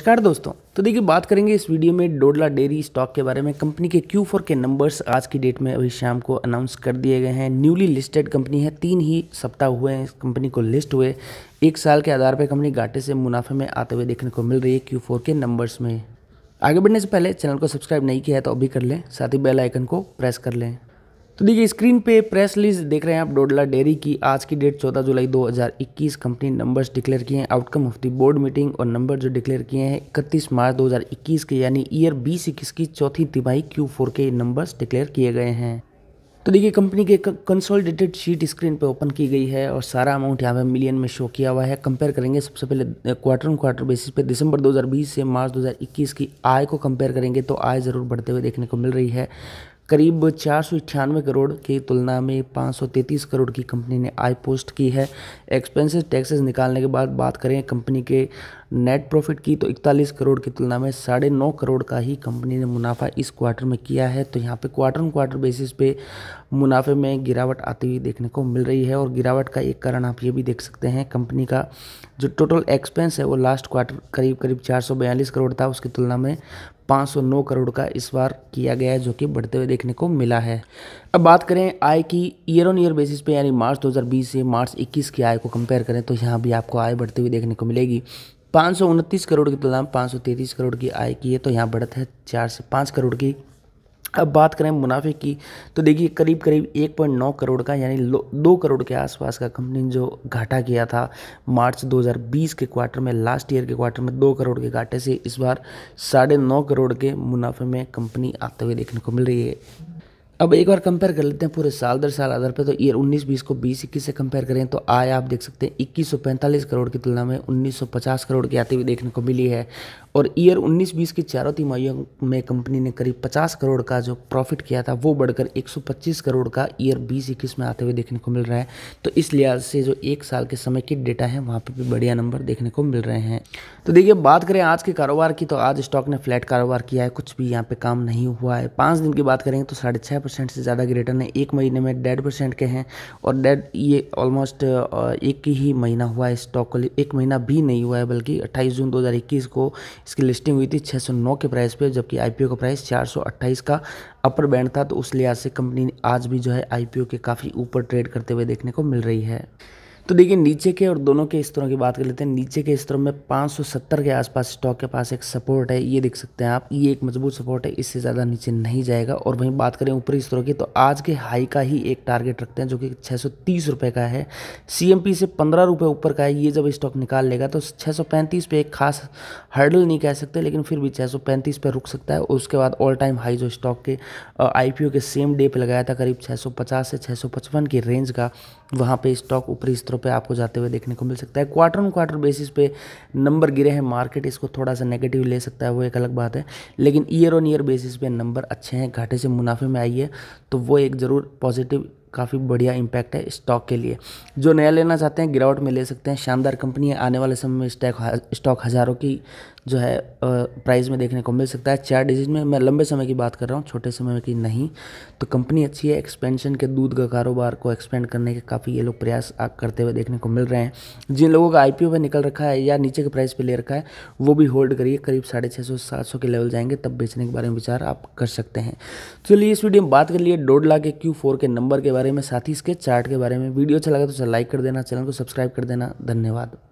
नमस्कार दोस्तों तो देखिए बात करेंगे इस वीडियो में डोडला डेयरी स्टॉक के बारे में कंपनी के Q4 के नंबर्स आज की डेट में अभी शाम को अनाउंस कर दिए गए हैं न्यूली लिस्टेड कंपनी है तीन ही सप्ताह हुए हैं इस कंपनी को लिस्ट हुए एक साल के आधार पर कंपनी घाटे से मुनाफे में आते हुए देखने को मिल रही है क्यू के नंबर्स में आगे बढ़ने से पहले चैनल को सब्सक्राइब नहीं किया है तो अभी कर लें साथ ही बेल आइकन को प्रेस कर लें तो देखिए स्क्रीन पे प्रेस रिलीज देख रहे हैं आप डोडला डेयरी की आज की डेट चौदह जुलाई 2021 कंपनी नंबर्स डिक्लेयर किए हैं outcome of the board meeting और नंबर जो डिक्लेयर किए हैं इकतीस मार्च 2021 के यानी ईयर बीस इक्कीस की चौथी तिमाही क्यू फोर के नंबर्स डिक्लेयर किए गए हैं तो देखिए कंपनी के कंसोलिडेटेड शीट स्क्रीन पे ओपन की गई है और सारा अमाउंट यहाँ पे मिलियन में शो किया हुआ है कंपेयर करेंगे सबसे पहले क्वार्टर ऑन क्वार्टर बेसिस पे दिसंबर 2020 से मार्च 2021 की आय को कंपेयर करेंगे तो आय ज़रूर बढ़ते हुए देखने को मिल रही है करीब चार सौ करोड़ की तुलना में 533 करोड़ की कंपनी ने आय पोस्ट की है एक्सपेंसेस टैक्सेस निकालने के बाद बात करें कंपनी के नेट प्रॉफिट की तो इकतालीस करोड़ की तुलना में साढ़े नौ करोड़ का ही कंपनी ने मुनाफा इस क्वार्टर में किया है तो यहाँ पे क्वार्टर ऑन क्वार्टर बेसिस पे मुनाफे में गिरावट आती हुई देखने को मिल रही है और गिरावट का एक कारण आप ये भी देख सकते हैं कंपनी का जो टोटल एक्सपेंस है वो लास्ट क्वार्टर करीब करीब चार करोड़ था उसकी तुलना में 509 करोड़ का इस बार किया गया है जो कि बढ़ते हुए देखने को मिला है अब बात करें आय की ईयर ऑन ईयर बेसिस पे यानी मार्च 2020 से मार्च 21 की आय को कंपेयर करें तो यहाँ भी आपको आय बढ़ते हुए देखने को मिलेगी पाँच सौ उनतीस करोड़ की तुलना में पाँच सौ तैंतीस करोड़ की आय की है तो यहाँ बढ़त है चार से पाँच करोड़ की अब बात करें मुनाफे की तो देखिए करीब करीब एक पॉइंट नौ करोड़ का यानी दो करोड़ के आसपास का कंपनी जो घाटा किया था मार्च 2020 के क्वार्टर में लास्ट ईयर के क्वार्टर में दो करोड़ के घाटे से इस बार साढ़े नौ करोड़ के मुनाफे में कंपनी आते हुए देखने को मिल रही है अब एक बार कंपेयर कर लेते हैं पूरे साल दर साल आधार पर तो ईयर 19 20 को 20 21 से कंपेयर करें तो आय आप देख सकते हैं 2145 करोड़ की तुलना में 1950 करोड़ की आती हुई देखने को मिली है और ईयर 19-20 की चारों तिमाहियों में कंपनी ने करीब 50 करोड़ का जो प्रॉफिट किया था वो बढ़कर 125 करोड़ का ईयर 20-21 में आते हुए देखने को मिल रहा है तो इस लिहाज से जो एक साल के समय के डेटा है वहाँ पर भी बढ़िया नंबर देखने को मिल रहे हैं तो देखिए बात करें आज के कारोबार की तो आज स्टॉक ने फ्लैट कारोबार किया है कुछ भी यहाँ पर काम नहीं हुआ है पाँच दिन की बात करेंगे तो साढ़े छः परसेंट से ज़्यादा के रिटर्न है एक महीने में डेढ़ परसेंट के हैं और डेढ़ ये ऑलमोस्ट एक ही महीना हुआ है स्टॉक को एक महीना भी नहीं हुआ है बल्कि अट्ठाईस जून 2021 को इसकी लिस्टिंग हुई थी 609 के प्राइस पे जबकि आईपीओ का प्राइस 428 का अपर बैंड था तो उस लिहाज से कंपनी आज भी जो है आईपीओ के काफ़ी ऊपर ट्रेड करते हुए देखने को मिल रही है तो देखिए नीचे के और दोनों के स्तरों की बात कर लेते हैं नीचे के स्तरों में 570 के आसपास स्टॉक के पास एक सपोर्ट है ये देख सकते हैं आप ये एक मजबूत सपोर्ट है इससे ज़्यादा नीचे नहीं जाएगा और वहीं बात करें ऊपरी स्तरों की तो आज के हाई का ही एक टारगेट रखते हैं जो कि छः सौ का है सी से पंद्रह रुपये ऊपर का है ये जब स्टॉक निकाल लेगा तो छः पे एक खास हर्डल नहीं कह सकते लेकिन फिर भी छः पे रुक सकता है उसके बाद ऑल टाइम हाई जो स्टॉक के आई के सेम डे पर लगाया था करीब छः से छः की रेंज का वहाँ पर स्टॉक ऊपरी स्तरों पे आपको जाते हुए देखने को मिल सकता है क्वार्टर ऑन क्वार्टर बेसिस पे नंबर गिरे हैं मार्केट इसको थोड़ा सा नेगेटिव ले सकता है वो एक अलग बात है लेकिन ईयर ऑन ईयर बेसिस पे नंबर अच्छे हैं घाटे से मुनाफे में आई है तो वो एक ज़रूर पॉजिटिव काफ़ी बढ़िया इंपैक्ट है स्टॉक के लिए जो नया लेना चाहते हैं गिरावट में ले सकते हैं शानदार कंपनी है आने वाले समय में स्टॉक स्टॉक हज़ारों की जो है प्राइस में देखने को मिल सकता है चार डिजिट में मैं लंबे समय की बात कर रहा हूँ छोटे समय की नहीं तो कंपनी अच्छी है एक्सपेंशन के दूध का कारोबार को एक्सपेंड करने के काफ़ी ये लोग प्रयास करते हुए देखने को मिल रहे हैं जिन लोगों का आई पी निकल रखा है या नीचे के प्राइस पर ले रखा है वो भी होल्ड करिए करीब साढ़े छः सौ सात सौ के लेवल जाएंगे तब बेचने के बारे में विचार आप कर सकते हैं चलिए इस वीडियो में बात कर लिए डोडला लाख के क्यू फोर के नंबर के बारे में साथ ही इसके चार्ट के बारे में वीडियो अच्छा लगा तो लाइक कर देना चैनल को सब्सक्राइब कर देना धन्यवाद